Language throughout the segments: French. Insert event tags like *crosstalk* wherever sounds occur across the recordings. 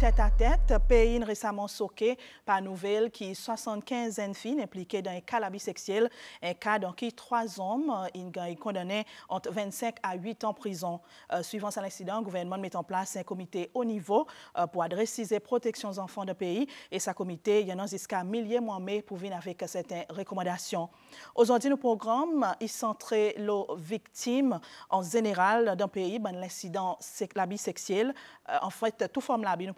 tête à tête, pays récemment soqué par nouvelle qui 75 filles impliquées dans un cas d'abus sexuel, un cas dans qui trois hommes euh, sont condamnés entre 25 à 8 ans prison. Euh, suivant cet incident, le gouvernement met en place un comité haut niveau euh, pour adresser les protections aux enfants de pays et sa comité, il y en a jusqu'à milliers mois pour venir avec certaines recommandations. Aujourd'hui, le programme est centré les victimes en général d'un pays, dans ben, l'incident l'abus sexuel. en fait, tout forme l'abus. nous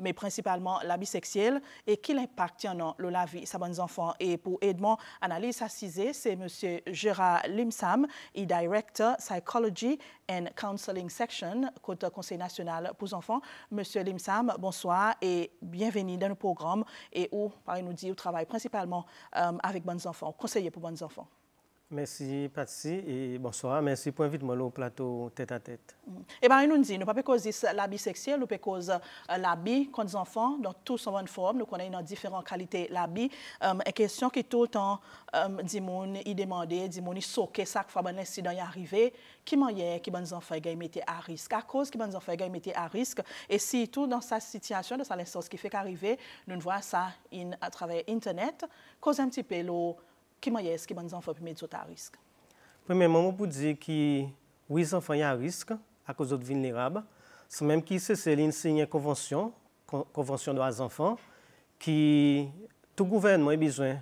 mais principalement la sexuelle et qu'il impacte dans la vie sa bonne enfants. Et pour Edmond, analyse assisée, c'est M. Gérard Limsam, et Director Psychology and Counseling Section, côté Conseil national pour enfants. M. Limsam, bonsoir et bienvenue dans le programme et où, par nous dit, vous travaille principalement euh, avec bonnes enfants, conseiller pour bonnes enfants. Merci, Patsy, et bonsoir. Merci pour l'invitation au plateau tête à tête. Eh bien, nous disons, nous ne pouvons pas causer l'habit sexuel, nous pouvons causer l'habit quand les enfants dans toutes bonne formes. Nous connaissons différentes qualités l'habit. Euh, une question qui tout le temps, euh, Dimoun, il demandait, Dimoun, il saute, ça, qu'il faut un incident y arriver. Qui dit qui les enfants y mettait à risque. À cause qui les enfants y mettait à risque. Et si tout dans sa situation, dans sa instance qui fait qu'arriver, nous voyons ça à travers Internet, cause un petit peu l'eau qui est-ce qui bon enfants pour mettre à risque Premièrement, on peut dire que oui, les enfants sont à risque à cause de vulnérables. C'est même que c'est une convention, convention des enfants, qui, tout gouvernement a besoin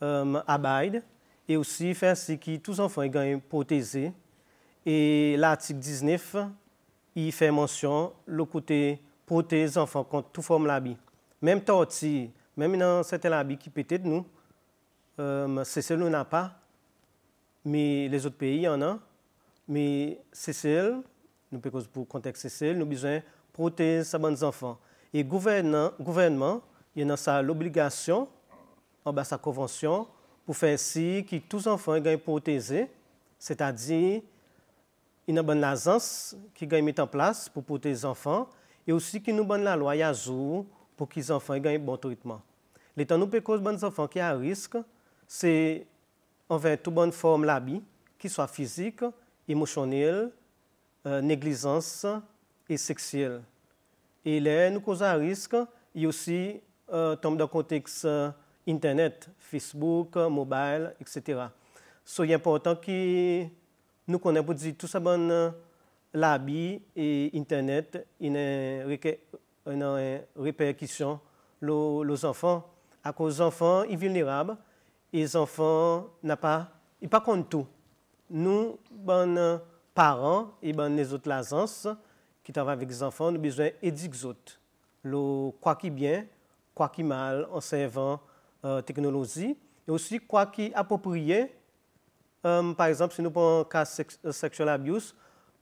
d'abide euh, et aussi faire ce que tous les enfants gagnent protégés. Et l'article 19, il fait mention le côté protéger les enfants contre toute forme de Même tortille, même dans certains habits qui peut de nous, Euh, se sel nou nan pa, mi les ot peyi yon nan, mi se sel, nou pe koz pou kontek se sel, nou bizwen protez sa ban zanfan. E gouvernman, yon nan sa lobligasyon, an ba sa konvansyon, pou fe ensi ki tou zanfan yon gany proteze, se ta di, yon nan ban la zans ki gany metan plas pou protez zanfan, e osi ki nou ban la lwa yazou pou ki zanfan yon gany bon tritman. Le tan nou pe koz ban zanfan ki a risk, c'est envers toute bonne forme l'habit, qui soit physique, émotionnelle, euh, négligence et sexuelle. Et là, nous causons un risque, et aussi euh, dans le contexte euh, Internet, Facebook, euh, mobile, etc. C'est important que nous connaissions dire tout ça bon l'habit et Internet, il y a une répercussion les enfants. À cause des enfants, ils sont vulnérables les enfants n'ont pas, ils pas tout. Nous, bon euh, parents et bon les autres l'agence qui travaillent avec les enfants, nous besoin d'aider les autres. Le quoi qui bien, quoi qui mal en servant euh, technologie et aussi quoi qui approprié. Euh, par exemple, si nous prenons un cas de euh, sexual abuse,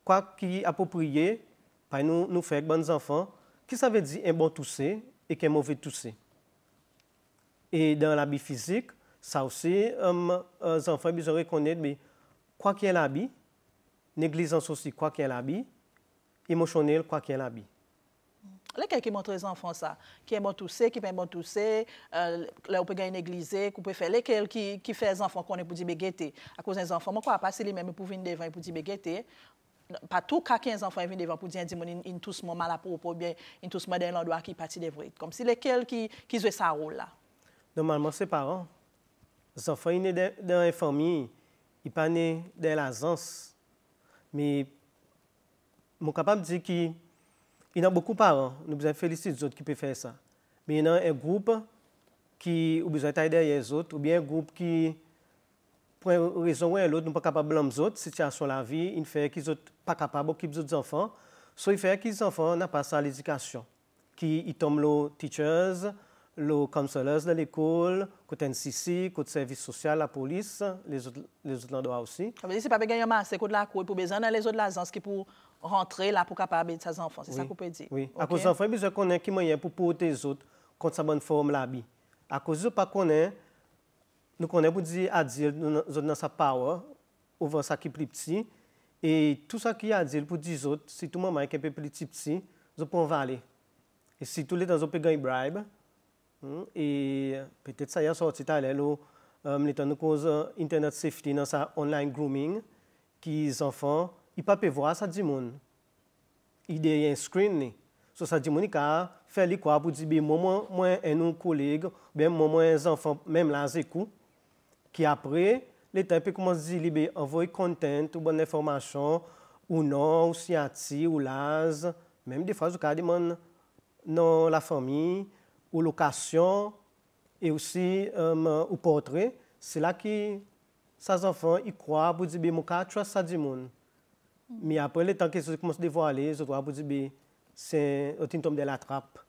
quoi qui approprié, par ben, nous, nous faire avec enfants, qui ça veut dire un bon tousser et un mauvais tousser. Et dans vie physique, ça aussi, les hum, euh, enfants besoin reconnaître mais quoi qu'il y ait négligence aussi quoi qu'il y l'habit émotionnel quoi qu'il y habit. Lesquels qui montrent les enfants ça, qui aime tousser, qui aime tousser, euh, là, on peut gagner négligé, qu'on peut faire, lesquels qui, qui fait les enfants qu'on est pour dire bégueté. À cause des enfants, moi, quoi, passer les mêmes pour venir devant pour dire bégueté. Pas tout cas 15 enfants viennent devant pour dire, ils sont tous mal à propos, bien, ils tous mal dans l'endroit qui est des vrais. Comme si lesquels qui, qui jouent sa rôle là. Normalement, c'est parents. Zanfan yi ne den an e fami, yi pa ne den la zans. Me mou kapab di ki, yi nan bokou paran, nou bezay felisit zot ki pe fe sa. Me yi nan en group ki ou bezay tae derye zot, ou biye en group ki pou en rezon ou en lot nou pa kapab lam zot, sityasyon la vi, yi ne feye ki zot pa kapab ou kip zot zanfan, sou yi feye ki zanfan nan pasa al edikasyon, ki yi tom lo teachers, le counselors de l'école, côté NCC, côté service social, la police, les autres, les autres endroits aussi. Ça veut dire que ce n'est pas gagner c'est côté la cour, pour besoin dans les autres l'agence qui pour rentrer là pour capable de ses enfants, c'est ça qu'on peut dire. Oui, okay. à cause des enfants, il besoin qu'on ait qui moyen pour porter les autres contre sa bonne forme là -bas. À cause de pas qu'on ait nous connaissons pour dire à dire dans sa power, vers ça qui est plus petit. Et tout ça qui est dire pour aux autres, si tout le monde est un peu plus petit, nous pouvons aller. Et si tous les temps, on peut gagner bribe, Hmm? E petet sa yon sorti talè lò men lè um, tan nou kouz uh, internet safety nan sa online grooming ki zanfan y pa pe vwa sa di moun. Y de yon screen ni. So sa di moun i ka fè li kwa pou di be moun mwen en nou koleg, mwen mwen mwen zanfan mèm la zekou. Ki apre lè tan pe kouman zili be avoy kontent ou ban lè formasyon ou nan ou si ati ou laz. Mèm de fwa zou ka di moun nan la famiye. Ou lokasyon, e osi euh, ou potre, se la ki sa zanfan yi kwa pou di be mokat chwa sa di moun. Mi apre le tanke se jok mons de vo ale, jok wap pou di be se o tin tom de la trap.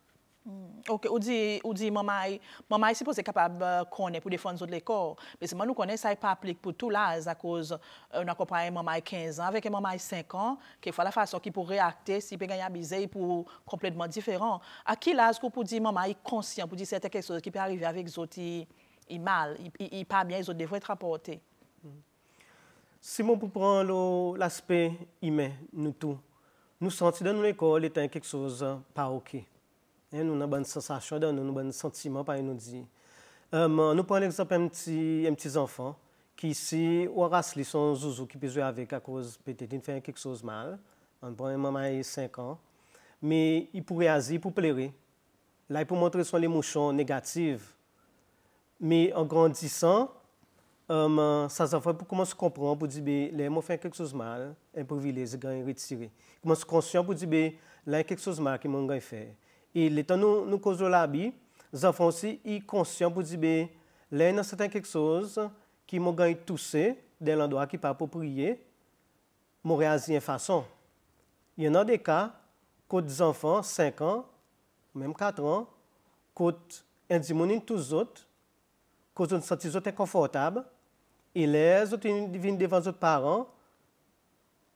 Mm. Ok, on dit, maman, maman, c'est pour ça est capable de connaître, pour défendre les autres de l'école. Mais si moi nous connaît, ça n'applique pas pour tout l'âge à cause. On accompagne maman de 15 ans, avec maman de 5 ans, qu'il faut la façon qui puisse réagir, si elle peut gagner à bizarre, elle est complètement différente. À qui l'âge, peut dire maman, est conscient, pour dire c'est quelque chose qui peut arriver avec les autres, est mal, il parle bien pas bien, il devrait être rapporté. Mm. Simon, pour prendre l'aspect, humain, nous tous. Nous sentir dans notre école, est quelque chose pas ok. Hein, nous avons une bonne sensation, nous avons un bon sentiment, par nous dit. Euh, nous prenons l'exemple d'un petit, un petit enfant qui, si, ou son zouzou qui peut jouer avec à cause peut-être fait quelque chose mal. On prend un maman a 5 ans, mais il pourrait agir pour pleurer. Là, il peut montrer son émotion négative. Mais en grandissant, euh, ça enfants commencent à comprendre pour dire que ben, les fait quelque chose de mal, un privilège, ils retiré. Ils commencent conscient pour dire que ben, là, quelque chose de mal qu'ils m'ont fait. E letan nou kouzo la bi, zanfon si yi konsyon pou di be, le nan satan kek soz ki mou gan yi tousse den landwa ki pa pou priye, mou reazi yon fason. Yon nan de ka, kout zanfon 5 an, mèm 4 an, kout enzi moun yon tou zot, kout zon santi zot enkonfortab, e le zot yon divin devan zot paran,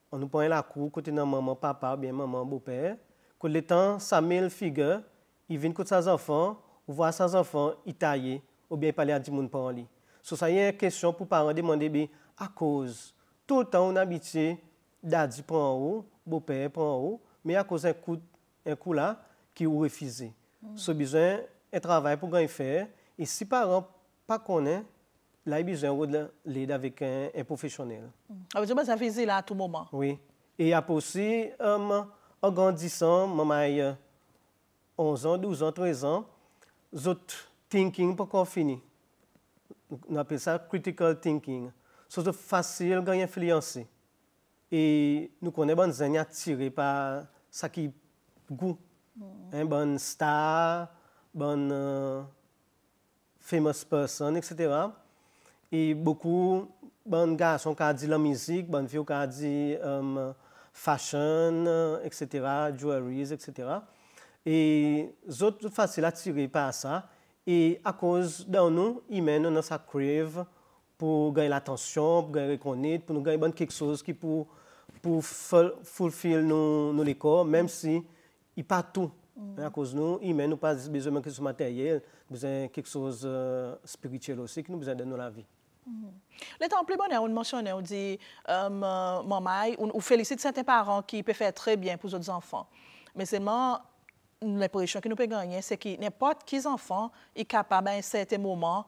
an nou pwoyen la kou kout yon maman, papa, maman, bopèr, que le temps, Samuel figure, il vient côté ses enfants, ou voir ses enfants, il taille, ou bien il parle à des gens par lui. So, ça y une question pour parents demander, bien, à cause, tout le temps on habité, dadi prend en haut, beau-père prend en haut, mais à cause d'un coup, un coup là, qui est refusé. Mm. So, besoin un travail pour gagner faire, et si les parents ne pas connaît, là, il besoin de l'aide avec un, professionnel. professionnel. Mm. avez ah, c'est ça fait là à tout moment. Oui. Et il y a aussi, an gandisan, mamay 11 an, 12 an, 13 an zot thinking pa kon fini. Nou apel sa critical thinking. Sou zot fasil ganyan flyanse. E nou konen ban zen yatire pa sa ki gou. Bon. Ban star, ban euh, famous person, etc. E bokou ban gaj an ka di la mizik, ban vyo an ka di um, fashion, etc., jewelries, etc. Et autres faciles attirés par ça. Et à cause de nous, ils mènent dans sa crève pour gagner l'attention, pour gagner reconnaître, pour nous gagner quelque chose qui pour, pour fulfill nos, nos décors, même si il pas tout. Mm. À cause de nous, il mène nous pas besoin de quelque matériel, besoin quelque chose euh, spirituel aussi, qui nous besoin de nous la vie. Hmm. Le plus bonheur, on mentionne, hein, on dit, euh, maman, on, félicite certains parents qui peuvent faire très bien pour autres enfants. Mais seulement, l'impression que nous pouvons gagner, c'est que n'importe quel enfant est capable, à un certain moment,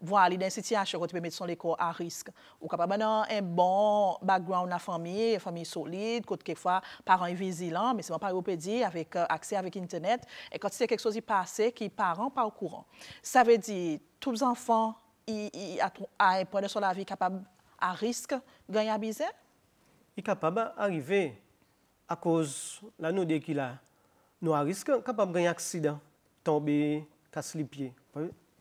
voir aller dans une situation où tu peut mettre son école à risque. Ou capable d'avoir un bon background la famille, une famille solide, parfois quelquefois, parents vigilants, mais c'est pas pareil, peut dire, avec euh, accès avec Internet. Et quand c'est quelque chose qui passe, qui parents pas au courant. Ça veut dire, tous les enfants, a epwede sou la vi kapab a risk genye abize? I kapab a arrive a koz la nou de ki la nou a risk kapab genye aksidan tombe, kase li pie.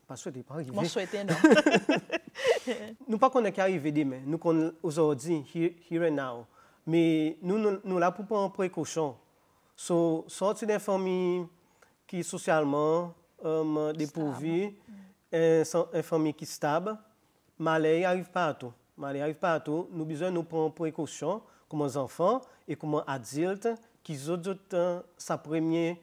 Pa souete, pa arrive. Monsouete nan. Nou pa konen ki arrive demen. Nou konen ozor di, here and now. Me nou la pou pou an prekochon. So, soti den fami ki sosyalman euh, depovi e eh, eh, famye ki stab, maleye arive patou. Maleye arive patou, nou bizon nou pran prekosyon kouman zanfan e kouman adilt ki zot zot eh, sa premye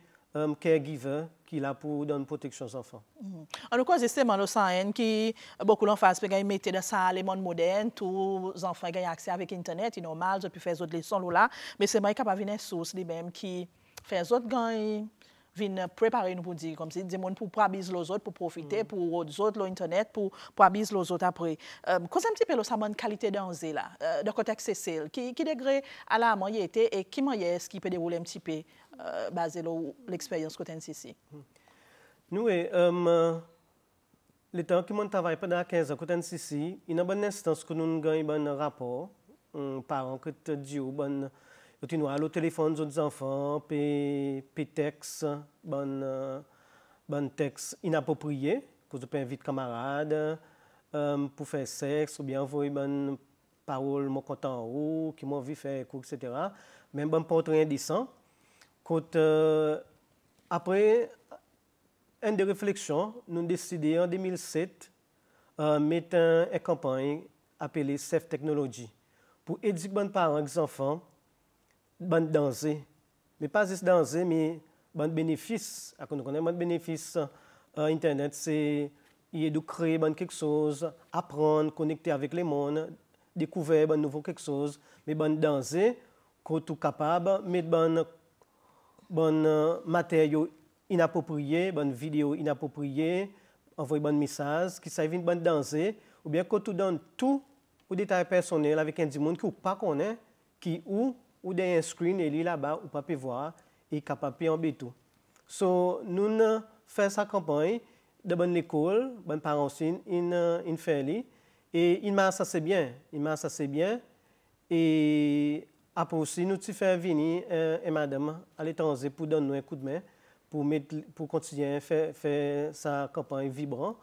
caregiver ki la pou dan proteksyon zanfan. Mm-hmm. Anou kwa ziste man ou san en ki bokou lan fase pe genye metè de sa aleman modern tou zanfan genye aksè avèk internet, inonmal, zopi fè zot leson lola, me se may e kap avine souse li bem ki fè zot genye venir préparer nous pour dire comme si des gens pour pas les autres pour profiter mm. pour les autres l'internet pour abuser les autres après euh, cause un petit peu ça qualité dans là euh, de contexte accessible qui qui degré à la était et qui moyen ce qui peut dérouler un petit peu euh, basé l'expérience que tu ici nous et hum, euh, le temps que mon travail pendant 15 ans que tu ici il y a bonne instance que nous gagnons un bon rapport hum, par que tu dis nous avons le téléphone des enfants, des textes, des textes inappropriés, pour nous inviter camarades, euh, pour faire sexe, ou bien envoyer des paroles, mon compte en haut, qui m'ont vu faire cours, etc. Même bon portraits indécents. Quand, euh, après une des réflexions, nous décidé en 2007 de euh, mettre une campagne appelée Safe Technology pour éduquer les parents et les enfants bande danser. Mais pas juste danser, mais bande bénéfice. À nous connaissons, bande bénéfice, euh, Internet, c'est il est de créer quelque chose, apprendre, connecter avec les mondes, découvrir bande nouveau quelque chose, mais bande danser, qu'on tout capable, mettre bande euh, matériaux inappropriés, bonne vidéo inappropriées, envoyer bon message qui servent bonne danser, ou bien qu'on tout donne tout au détails personnels avec un du monde qui ou pas connaît, qui ou Ou de yon screen e li la ba ou pa pe vwa, e ka pa pe yon betou. So, nou nou fè sa kampany, de bon l'ekol, bon paransin, uh, in fè li, e inman sa sebyen, inman sa sebyen, e apos si nou ti fè vini, eh, e madam, alè tanze pou don nou e kou de men, pou kontidyen fè sa kampany vibran,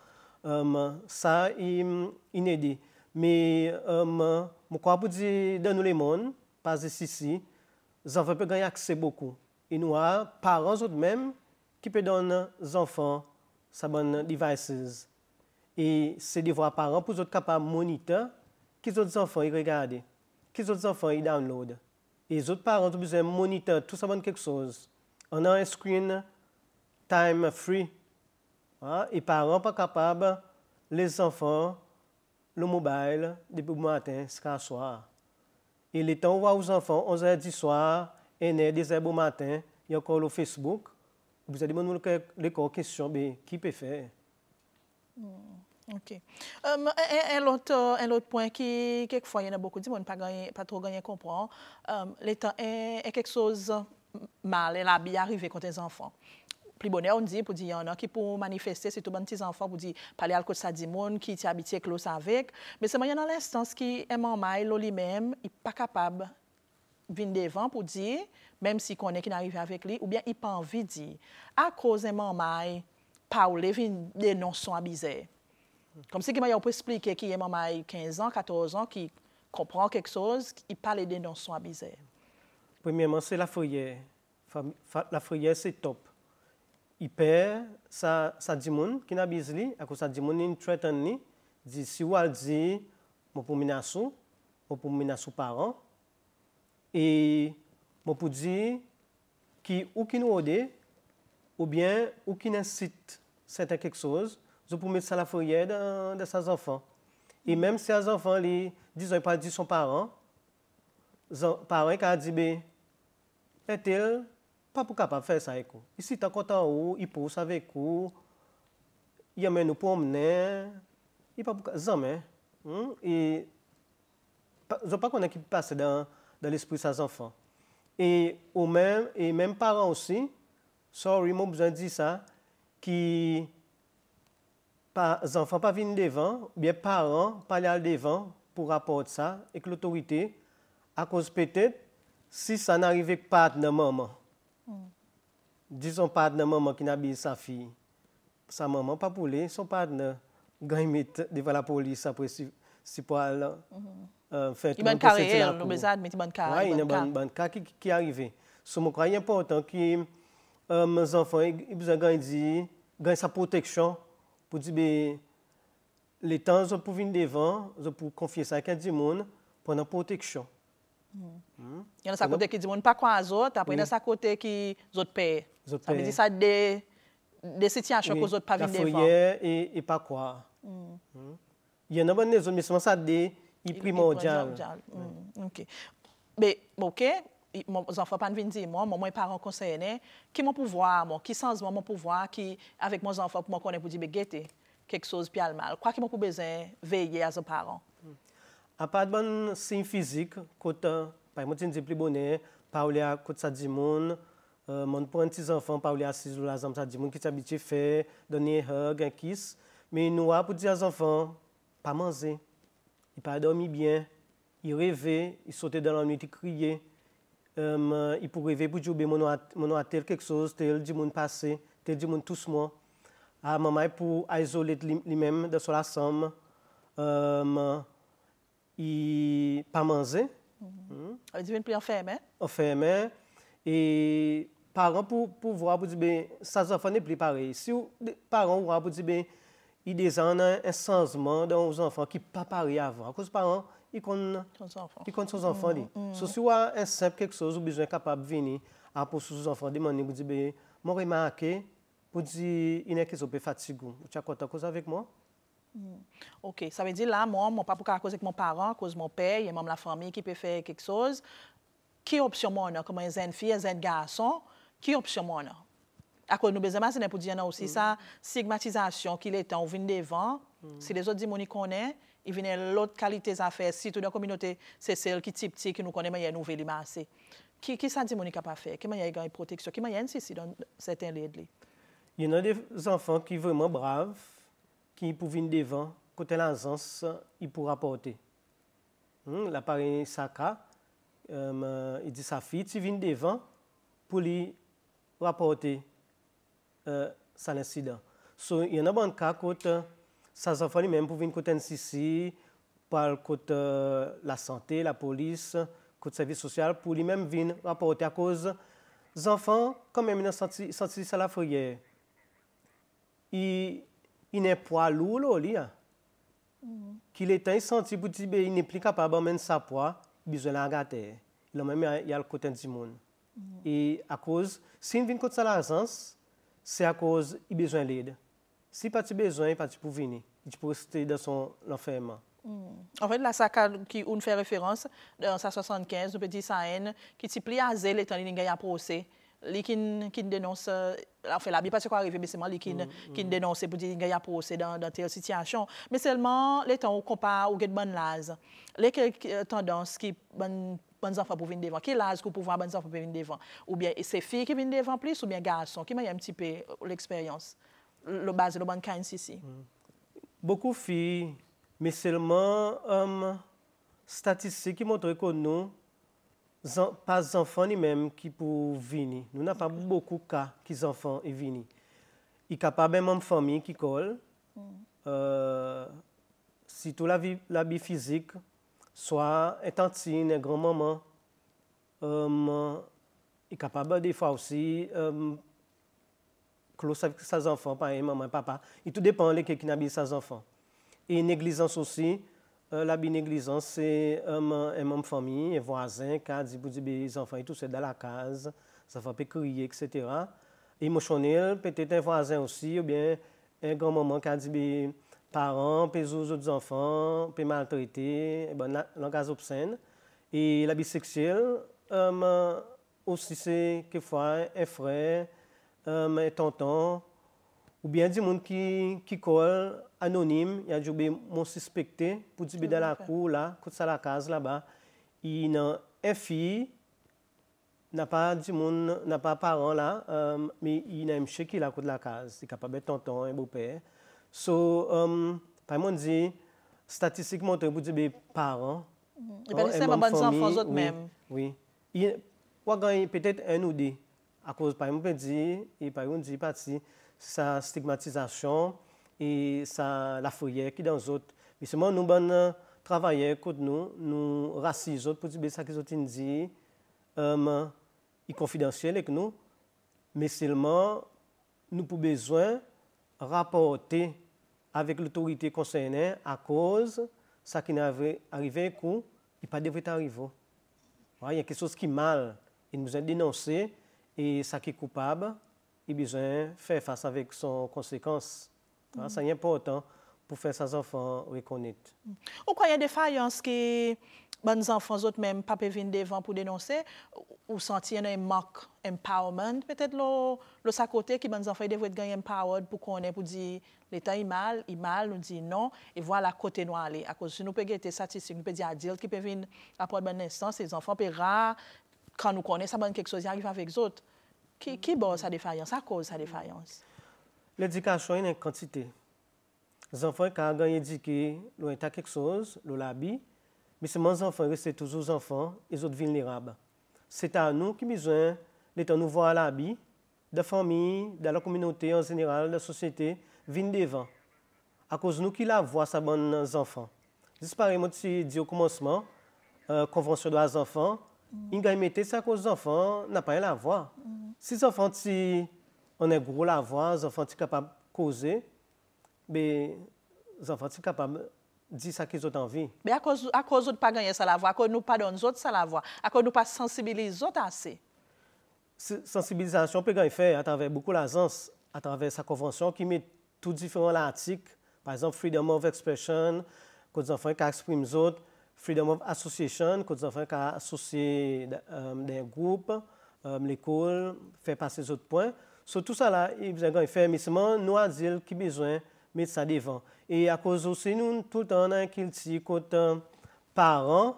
um, sa in edi. Me, um, mou kwa pou di dan nou le moun, Si, si les enfants peuvent gagner accès beaucoup. Et nous avons parents autres mêmes qui peuvent donner aux enfants sa bonnes devices. Et c'est des voix parents pour autres capables de monitorer qui autres enfants ils regardent, qui autres enfants ils downloadent. Et les autres parents ont besoin de tout ça bonne quelque chose. On a un screen time free. Hein? Et parents pas capables, les enfants, le mobile, depuis le matin jusqu'à soir. Et le temps on voit aux enfants 11h du soir, 1h, 10h du matin. Il y a encore le Facebook. Vous allez demander quelques questions, mais qui peut faire hmm, OK. Euh, un, autre, point qui, quelquefois, il y en a beaucoup de monde pas, pas trop gagné comprendre, um, euh, temps est, quelque chose mal, Il a bien arrivé contre les enfants plus bonheur on dit pour dire en a qui pour manifester c'est tout bon petits enfants pour dire parler à côté du monde qui est habité close avec mais c'est moyen dans l'instance qui est en mail lui-même il pas capable venir devant pour dire même si qu'on est qui n'arrive avec lui ou bien il pas envie de dire à cause de mail Paul Levin des non à comme si on peut expliquer qui est en 15 ans 14 ans qui comprend quelque chose il parle des non sont bizarre. premièrement c'est la foyer. la foyer, c'est top i pè sa di moun ki nabiz li, akou sa di moun in tretan li, di si wal di, mou pou mou nasou, mou pou mou nasou paran, e mou pou di ki ou ki nou ode, ou bien ou ki nan sit sete kek soz, zou pou mou salafoye de sa zofan. E mèm se a zofan li, di zoy pa di son paran, zon paran e ka di be, etel, Hmm? pa pou kapap fè sa e kou. Isi tan kontan ou, i pous avè kou, i amè nou poun mnen, i pa pou kapap zan mè. Zon pa konè ki passe dan l'esprit sa zan fò. E ou mèm, e mèm paran osi, sorry, moun pou zan di sa, ki zan fò pa vin devan, biè paran, pa lè al devan, pou rapòt sa, ek l'otorite, akos pètè, si sa n'arivek pat nan mòman. Hmm. Dis son partenaire, maman qui pas sa fille. Sa maman pas pour son son partenaire gagne devant la police après si, pour aller euh, hmm. faire tout le carrière, nous besoin admettre bonne carrière. Oui, une bonne bonne carrière qui qui arrivé. So mon croyant important que euh, mes enfants ils besoin gagner gagner sa protection pour dire ben, les temps pour venir devant, pour confier ça à quelqu'un du monde pendant protection. Hmm. Yon an sa kote ki di moun pa kwa an zot, apwe yon an sa kote ki zot pe. Zot pe. Sa mi di sa de siti an chok ou zot pa vin devan. Ka foye e pa kwa. Yon an ban ne zon, me seman sa de yi pri hmm. bon, mon djan. Ok. Be mwoke, mwen mwen zon fwa pan vin di mwen, mwen mwen yon paran konseyene, ki mwen pou vwa mwen, ki sans mwen mwen pou vwa ki avek mwen zon fwa pou mwen konen pou di begete kek sos pi al mal. Kwa ki mwen pou bezen veye a zon paran? A pa adman se yon fizik, kote, pa yon moun ti yon di plibone, pa oule a kote sa di moun, euh, moun pou an ti zanfan pa oule a siz loul a zanm sa di moun ki ti abiti fe, donye yon hug, yon kis, men yon nou a pou ti zanfan, pa manze, yon pa adomi bien, yon reve, yon sote dan lan moun ti kriye, yon pou reve pou joube moun a tel kek sos, tel di moun pase, tel di moun tous moun, a ah, moun mai pou aizol et li menm da sol a zanm, moun. I pa manze. A mm-hmm. di ven pli ofeme. Ofeme. E paran pou vwa pou di be sa zonfon ne pli pare. Si ou paran vwa pou di be, i dejan nan en sansman dan ou zonfon ki pa pare avan. Kouz paran, i kon zonfon. I kon zonfon li. Mm-hmm. So si wwa en semp kek sos ou biswen kapab vini, apos ou zonfon di mani pou di be, mwen remake pou di inen kezope fatigo. Ou chakotan kouz avek mwen? Hmm. OK. Ça veut dire là, moi, mon papa, à cause de mon parent, à cause mon père, il y a même la famille qui peut faire quelque chose. Qui option moi on a? Comme a une fille, un garçon, qui option moi on a? À cause de nous, c'est pour dire non aussi hmm. ça, stigmatisation qu'il est on vient devant. Hmm. Si les autres disent qu'on est, ils viennent l'autre qualité à faire. Si toute la communauté, c'est celle qui est petite, qui nous connaît, mais il y a une nouvelle image. Qui, qui ça dit qu'on pas fait? de faire? Qui que y a une protection? Qui y a une dans certains lieux? Il y a des enfants qui sont vraiment braves qui pour venir devant, côté l'agence, il pour rapporter. Hmm, la parrain Saka, euh, il dit sa fille, tu viens devant pour lui rapporter euh, son incident. il y en a un cas côté sa enfant lui-même pour venir côté ici par côté euh, la santé, la police, côté service social, pour lui-même venir rapporter à cause des enfants, quand même, il a senti, ça la Ils Il il n'est pas lourd au hein. mm. Qu'il est temps, il de pour ben, il n'est plus capable de mettre sa poids, il a besoin de la Il a même y a le côté du monde. Mm. Et à cause, si il vient contre l'agence, c'est à cause il a besoin d'aide. Si pas tu besoin, pas tu de venir. Tu peux rester dans son enfermement. Mm. En fait, la saca qui nous fait référence, dans sa 75, nous peut dire qui est plus à zèle étant donné qu'il y un procès qui dénonce, enfin, la pas parce arrive, mais c'est moi qui pour dire qu'il y a procès dans, cette telle situation. Mais seulement, les temps où on compare, où il a de bonnes les euh, tendances qui sont bonnes enfants pour venir devant, qui lases pour pouvoir enfants pour venir devant, ou bien les filles qui viennent devant plus, ou bien garçons, qui m'a un petit peu euh, l'expérience, le base de bonne ici. Mm. Beaucoup de filles, mais seulement, euh, statistiques montrent que nous, Pas zanfan ni menm ki pou vini. Nou nan pa bou boku ka ki zanfan e vini. I kapab menman mfami ki kol. Mm. Euh, Sito la bi fizik. Soa etan ti nen gran maman. Euh, I kapab de fwa osi. Euh, klo sa zanfan, pa e maman e papa. I tout depan le kek na bi sa zanfan. E neglizans osi. Euh, la négligence, c'est un membre de famille, un voisin qui a dit les enfants, tout c'est dans la case, ça fait crier, etc. Émotionnel, peut-être un voisin aussi, ou bien un grand-maman qui a dit les ben, parents, les autres enfants, peut maltraités, ben, case obscène. Et la bisexuelle, euh, aussi c'est quelquefois un frère, euh, un tonton, Ou byan di moun ki kol anonim, ya djoube monsispekte, pou di be de la kou la, kout sa la kaz la ba, yi nan en fi, na pa di moun, na pa paran la, mi um, yi nan yi mshe ki la kout la kaz, yi ka e um, pa be tantan, yi bo pe. So, pa yi moun di, statistik moun te, pou di be paran, yi mm. pa li se mabani san fòzot mem. Oui. Ou agan yi petet en ou de, akouz pa yi moun pe di, yi e pa yi moun di, yi pa ti, sa stigmatizasyon e sa lafoyer ki dan zot. Mese mwen nou ban euh, trawayer kote nou, nou rasi zot pou dibe sa ki zot indi y um, konfidansyen lek nou. Mese mwen nou pou bezwen rapote avek l'autorite konseynen a koz sa ki n'avek arivek ou, y pa devet arivek. Y an kesos ki mal y nou zan denanse e sa ki koupab I bizwen fè fase avèk son konsekans. Sa nye pò otan pou fè sa zanfon wè konit. Ou kwa yon defayans ki ban zanfon zot mèm pa pe vin devan pou denonsè, ou santi yon mok empowerment, pètèd lo sa kote ki ban zanfon yon devwèt gen empowered pou konen, pou di lè tan yi mal, yi mal, nou di non, e vwa la kote nou alè. Akoz si nou pe gète satisik, nou pe di adil, ki pe vin la pòt ban nesans, se zanfon pe rà, kan nou konen sa ban kek sozi a gif avèk zot. Ki bon sa defayans? Sa koz sa defayans? Le dikasyon yon enk kantite. Zanfon yon ka ganyen dike, lwen ta kek sos, lwen la bi, misi man zanfon yon rese touz ou zanfon, yon e zot vin lera ba. Se ta nou ki bizwen netan nou vo a la bi, da fami, da la kominote, en general, da sosyete, vin devan. A koz nou ki la vo sa ban nan zanfon. Dispare moun ti di yo komanseman, euh, konvansyon do a zanfon, yon ganyen mette sa koz zanfon, nan pa yon la vo a. Si zanfanti anè grou la vwa, zanfanti kapab koze, be zanfanti kapab di sa ki zot anvi. Be akò zot pa ganyè sa la vwa, akò nou pa don zot sa la vwa, akò nou pa sensibilize zot ase? Sensibilizasyon pe gany fè atavè boukou la zans, atavè sa konvansyon ki mè tout difèman la atik. Par exemple, freedom of expression, kòt zanfany ka eksprime zot, freedom of association, kòt zanfany ka asosye euh, den groupe. m lèkòl, fè pa sè zòt pòn. Sò tout sa la, i bèzè gwen fèmisman, nou a zèl ki bezwen mè sa devan. E a kòzò se nou tout an an kèl si kòt paran,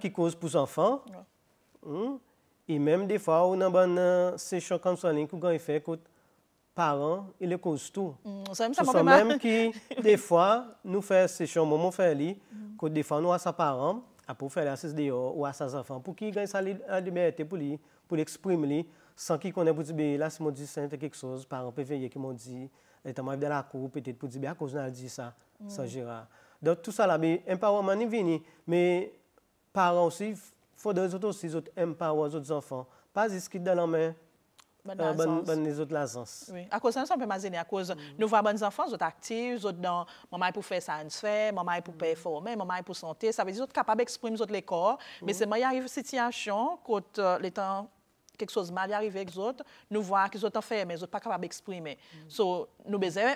ki kòz pou zanfan, e mèm de fwa ou nan ban se chan kòm san lèkou gwen fè kòt paran, i lè kòz tout. Sò sa mèm ki de fwa nou fè se chan moun moun fè li, kòt de fwa nou a sa paran, A pou fèlè a sè s'de yo ou a sè s'anfan pou ki gen s'a libe etè pou li, pou li eksprim li, san ki konè pou di be la si moun di sè nte kek sòz, paran pe veye ki moun di, lè tan moun evde la kou, pètè pou di be a konj nan di sa, san mm. jirat. Don tout sa la be, m parwa man ni vini, me paran osi, fò de zot osi, zot m parwa zot zanfan, pa zis ki dè nan mè. Euh, autres Oui. À cause de ça, on peut imaginer, à cause mm. nous voir bonnes enfants, autres actifs, autres dans maman pour faire ça, fait maman pour mm. performer, maman pour santé, ça veut dire autres capables d'exprimer autres les corps, mais c'est mm. moi arrive situation quand temps euh, quelque chose mal arrive avec autres, nous voir qu'ils ont fait, mais ils sont pas capables d'exprimer. Donc, nous besoin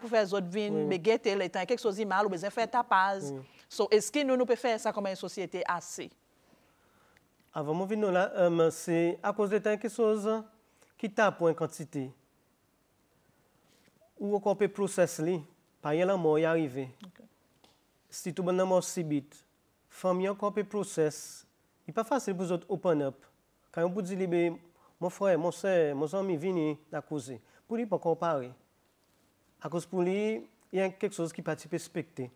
pour faire autres venir, mais guetter temps quelque chose de mal, nous besoin faire tapas. So, est-ce que nous nous faire ça comme une société assez? Avant mon venir là, euh, c'est à cause de temps quelque chose hein? ki ta pou an kantite. Ou an korpe proses li, pa yel an mou yari ve. Si tou ban nan mou si bit, fami an korpe proses, y pa fase li pou zot open up. Kan yon pou di li be, mou frè, mou sè, mou zanmi vini da kouze. Pou li pou an korpare. Akos pou li, y an kek sose ki pati pe spekte.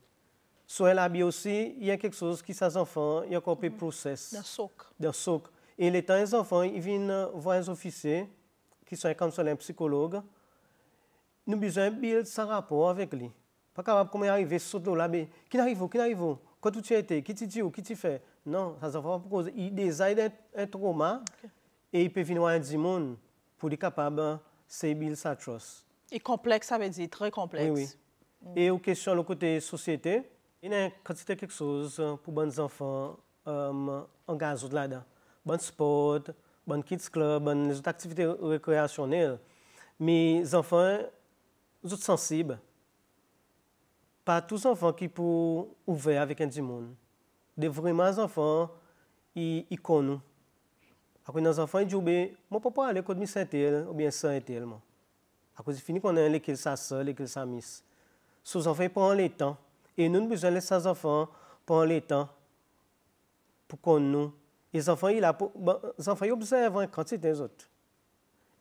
Sou el abye osi, y an kek sose ki sa zanfan, y an korpe proses. Da sok. Da sok. E le tan yon zanfan, y vin vwa yon zofise, qui sont comme ça un psychologue, nous avons besoin de un rapport avec lui. Pas capable comment arriver sur là, mais qui arrive, qui arrive, quand tu étais, qui tu dis, qui tu fais. Non, ça ne va pas cause. Il désire un, trauma et il peut venir à un démon pour être capable de construire sa chose. Et complexe, ça veut dire très complexe. Oui, mm. Et aux questions le côté société, il y a une quelque chose euh, pour les enfants euh, en gaz là-dedans. Bon sport, ban kids club, ban le zout aktivite rekreasyonel, mi zanfan zout sensib, pa tou zanfan ki pou ouve avik an di moun. De vreman zanfan, i kon nou. Akwen nan zanfan yi djoube, moun pou pou ale kod mi sentel, ou bien sentel moun. Akwen zi fini kon an lekil sa sol, lekil sa mis. Sou zanfan yi pon an le tan, e nou nou bizon lese sa zanfan, pon an le tan, pou kon nou, les enfants, ils, les enfants, ils observent hein, quantité des autres.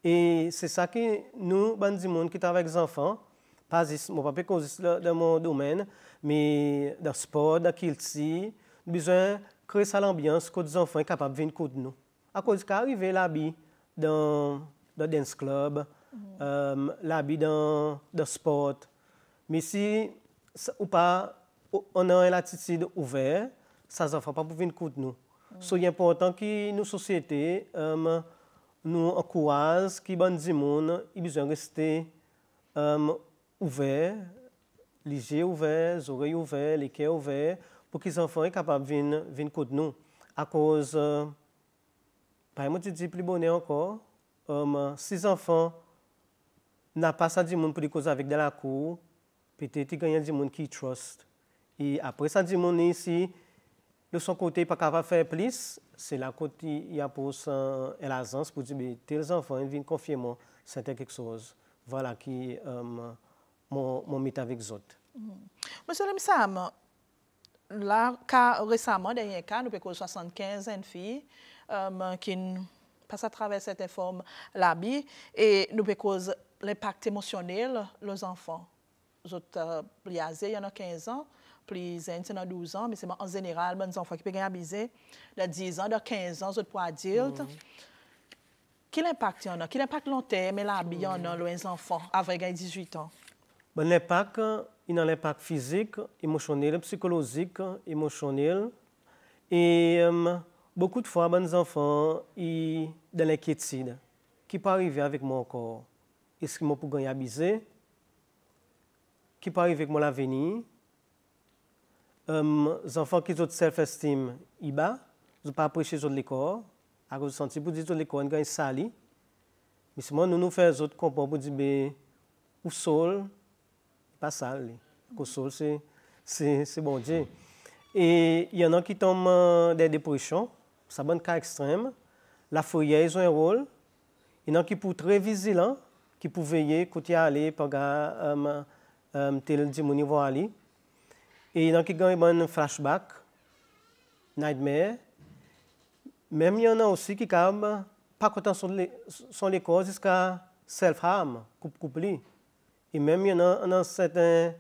Et c'est ça que nous, les gens monde qui travaillent avec les enfants, pas mon papa cause dans mon domaine, mais dans le sport, dans le nous besoin créer ça l'ambiance que les enfants soient capables de venir contre nous. À cause de l'habit dans le dance club, mhm. euh, l'habit dans le sport. Mais si ou pas on a une attitude ouverte, ça les enfants pas pour venir contre nous. So yè important ki nou sosyete nou an kouwaz ki ban di moun yi biswen reste euh, ouve, lije ouve, zorey ouve, like ouve pou ki zanfon yi kapab vin kote nou. A kouz, euh, pareman ti di pli bonè an kou, euh, si zanfon nan pa sa di moun pou li kouz avik de la kou, pete yi ganyan di moun ki yi trust. Yi apre sa di moun ni yisi, De son côté, il n'est pas capable faire plus. C'est là qu'il y a pour son pour dire, mais tes enfants, ils viennent confier moi, c'était quelque chose. Voilà qui euh, mon, avec les autres. Mm. Monsieur Lemsam, là, cas, récemment, un cas, nous avons 75 filles qui passent à travers forme la l'habit et nous avons l'impact émotionnel, les enfants. Euh, les autres, il y en a 15 ans plus un 12 ans, mais c'est en général, les enfants qui peuvent gagner baiser de 10 ans, de 15 ans, autres pour adultes. Mm. Quel impact il y en a? Quel impact long terme il mm. y en a, les enfants, avec 18 ans? l'impact, il y a un impact physique, émotionnel, psychologique, émotionnel. Et euh, beaucoup de fois, les enfants, ils dans l'inquiétude. Qui peut arriver avec moi encore? Est-ce que je peux gagner abusé? Qui peut arriver avec moi l'avenir? zanfan ki zote self-estime i ba, zon pa apreche zote lekor, akou zon senti pou zite zote lekor en gen yon sali, misi moun nou nou fe zote kompon pou zite be, ou sol, pa sal li, ou sol se bon diye. E yon an ki tom den depresyon, sa bon ka ekstrem, la foye yon zon rol, yon an ki pou tre vizi lan, ki pou veye koti a li, pou gen tel di mouni wali, Et dans qui gagne un flashback, nightmare. Même il y en a aussi qui comme pas content sont les sont les causes jusqu'à self harm, coupe couple. Et même il y en a une certains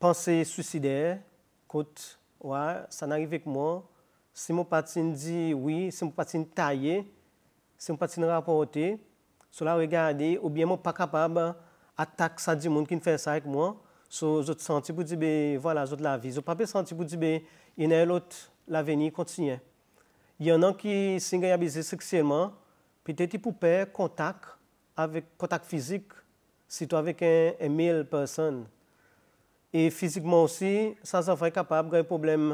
pensée suicidaire, « quand ça n'arrive avec moi, si mon patine dit oui, si mon patine taillé, si mon patin rapporté, cela regarder ou bien suis pas capable attaque ça du monde qui fait ça avec moi. So, jote santi pou dibe, voilà, jote lavi. Jote pape santi pou dibe, inè l'ot, laveni, kontinye. Yon an ki singe yabize seksyèman, pi tè ti pou pè kontak, kontak fizik, si to avèk en mèl person. E fizikman osi, sa zan fè kapab gwen problem,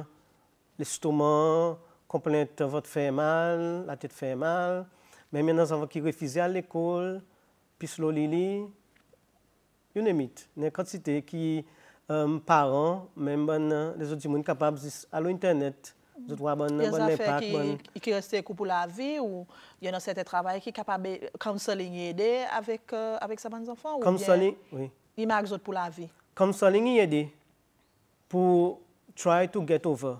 l'estouman, komplemte vòt fè mal, la tèt fè mal, men menan zan fè ki refize al l'ekol, pis lò li li, you name it, une quantité qui, euh, parents, même les autres gens capables à l'Internet, de trois bonnes bon impact. Qui, bon... qui restent pour la vie ou il y a un certain travail qui est capable de counseling aider avec, euh, avec ses enfants? Ou counseling, bien, oui. Image pour la vie. Counseling aider pour try to get over,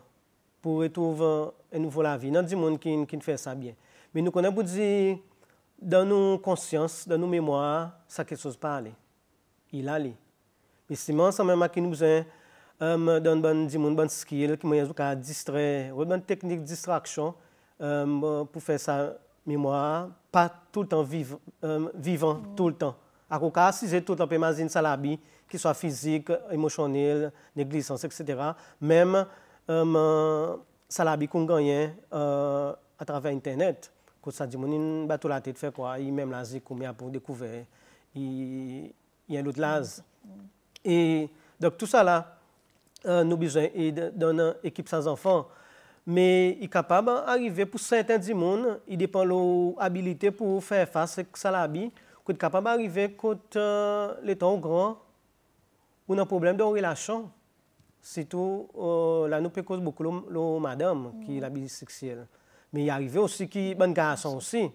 pour retrouver une nouvelle vie. Dans du monde qui, qui fait ça bien. Mais nous connaissons pour dire, dans nos consciences, dans nos mémoires, ça quelque chose pas aller il allait. Mais c'est moi, ça même qui nous a euh, donné une bonne skill, qui m'a technique de distraction euh, pour faire sa mémoire, pas tout le temps euh, vivant, mm. tout le temps. À quoi si j'ai tout le temps, imagine qui soit physique, émotionnel, négligence, etc. Même euh, salabi qu'on gagne à travers Internet. que ça dit, on bat la tête fait quoi, il même la pour découvrir il y a l'autre lase. Et donc tout ça là, euh, nous besoin d'une équipe sans enfants. Mais il est capable d'arriver pour certains du monde, il dépend de l'habilité pour faire face à ça là Il est capable d'arriver quand euh, les temps ou ou' un problème de relation. C'est tout. Euh, là, nous cause beaucoup le madame qui est sexuellement. sexuelle. Mais il est arrivé aussi qui est bon garçon aussi.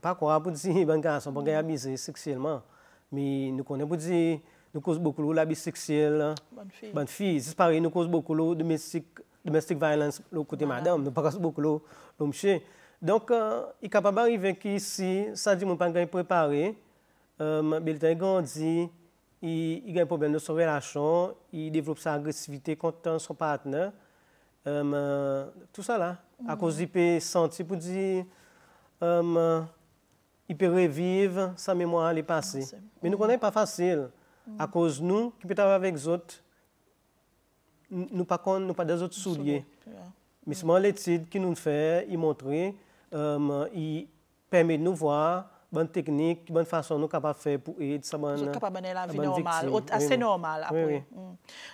pas quoi pour dire *laughs* bon garçon, bon garçon sexuellement mais nous connaissons beaucoup nous cause beaucoup l'abus sexuel, bonne fille. C'est pareil, nous cause beaucoup de domestic, domestic violence, le côté madame, nous pas beaucoup le monsieur. Donc, il est capable d'arriver ici, ça dit mon pas préparé, euh, temps est grandi, il, a mm. un problème de relation, il développe sa agressivité contre son partenaire. tout ça là, à cause du senti pour dire. Euh, i pe reviv sa memoal e pase. Men nou konen pa fasil, a koz nou ki pe tabe avek zot, nou pa kon nou pa de zot sou liye. Men seman letid ki nou fè, i montre, i peme nou vwa, bonne technique, bonne façon nous capable faire pour aider ça bonne Nous capable la vie normale, assez normale après.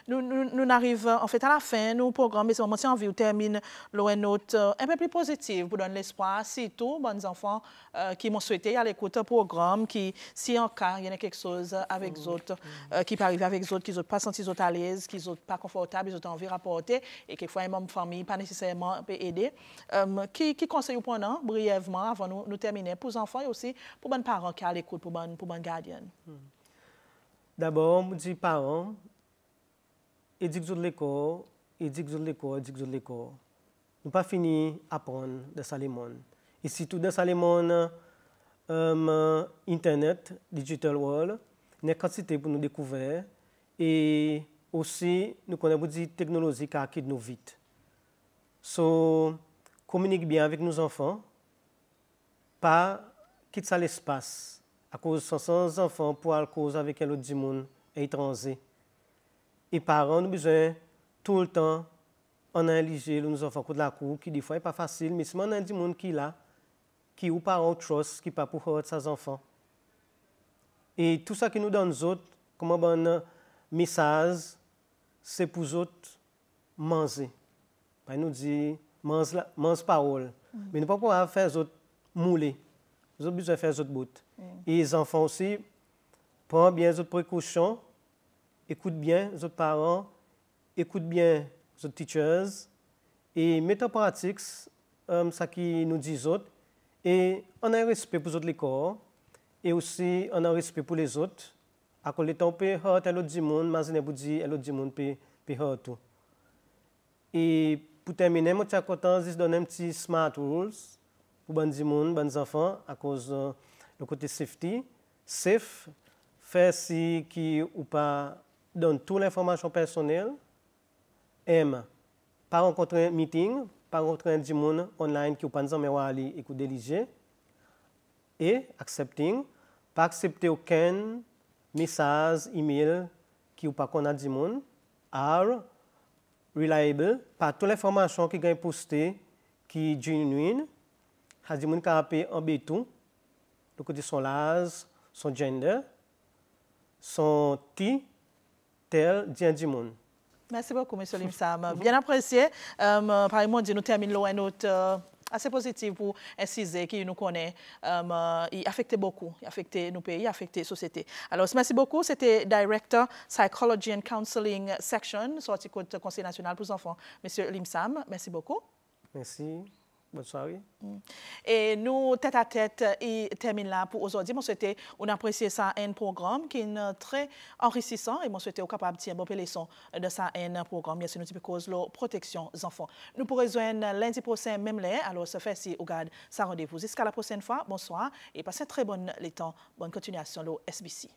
Nous arrivons en fait à la fin nous programme moment si on veut termine l'ONU euh, un peu plus positive pour donner l'espoir tout, bonnes enfants euh, qui m'ont souhaité à l'écoute programme qui si en cas il y a quelque chose avec autres euh, qui peut arriver avec autres, qui sont pas senti autres à l'aise, qui sont pas confortables, ils ont envie de rapporter et quelquefois un même de famille pas nécessairement peut aider. qui qui conseille au brièvement avant nous, nous terminer pour les enfants aussi pou ban paran ki al ekout pou ban guardian? D'abor, mou di paran, edik zout l'ekor, edik zout l'ekor, edik zout l'ekor. Nou pa fini apon desa le moun. Esi tout desa le moun, euh, internet, digital world, nek kansite pou nou dekouver, e osi, nou konen mou di teknolosi ki akit nou vit. So, komunik byan avik nou zonfan, pa, quitte ça l'espace à cause de son enfant pour aller cause avec un autre monde étranger. Et parents ont besoin tout le temps en nous nos enfants de la cour qui des fois n'est pas facile, mais c'est on a du monde qui là, qui ou parents trust, qui pas pour ses enfants. Et tout ça qui nous donne autres, comme un bon euh, message, c'est pour autres manger. Ils ben, nous dit mange, la parole, Mais mm. nous mais nous pas faire, faire autres mouler. Ils ont besoin de faire notre bout. Mm. Et les enfants aussi, prennent bien les précautions, écoutent bien les parents, écoutent bien les teachers et mettent en pratique ce euh, qu'ils nous disent autres. Et on a un respect pour les corps et aussi on a un respect pour les autres. À cause temps, on peut heurter l'autre du monde, mais on dire l'autre du monde peut tout. Et pour terminer, je suis content de donner un petit smart rules pour les gens, les enfants, à cause euh, le côté safety. Safe, faire si qui ou pas donne toute l'information personnelle. M, pas rencontrer un meeting, pas rencontrer un monde online qui ou pas nous à aller écouter délige. Et accepting, pas accepter aucun message, email qui ou pas qu'on a du monde. R, reliable, pas toute l'information qui est postée qui est genuine Hazi moun ka apè an betou, côté son âge, son gender, son ti, tel, diyan du Merci beaucoup, M. Limsam. Bien apprécié. Euh, par exemple, nous terminons une note euh, assez positive pour un qui nous connaît. Euh, il affecte beaucoup. Il affecte nos pays, il affecte la société. Alors, merci beaucoup. C'était Directeur Psychology and Counseling Section, sorti du Conseil national pour les enfants, M. Limsam. Merci beaucoup. Merci. Bonsoir, mm. Et nous, tête à tête, il termine là pour aujourd'hui. Moi, on apprécie ça, un programme qui est très enrichissant et moi, on capable de tirer beaucoup de de ça, un programme. Bien sûr, nous, cause la protection des enfants. Nous pourrons rejoindre lundi prochain, même là. Alors, ce fait si, vous garde ça rendez-vous. Jusqu'à la prochaine fois, bonsoir et passez très bon les temps. Bonne continuation, le SBC.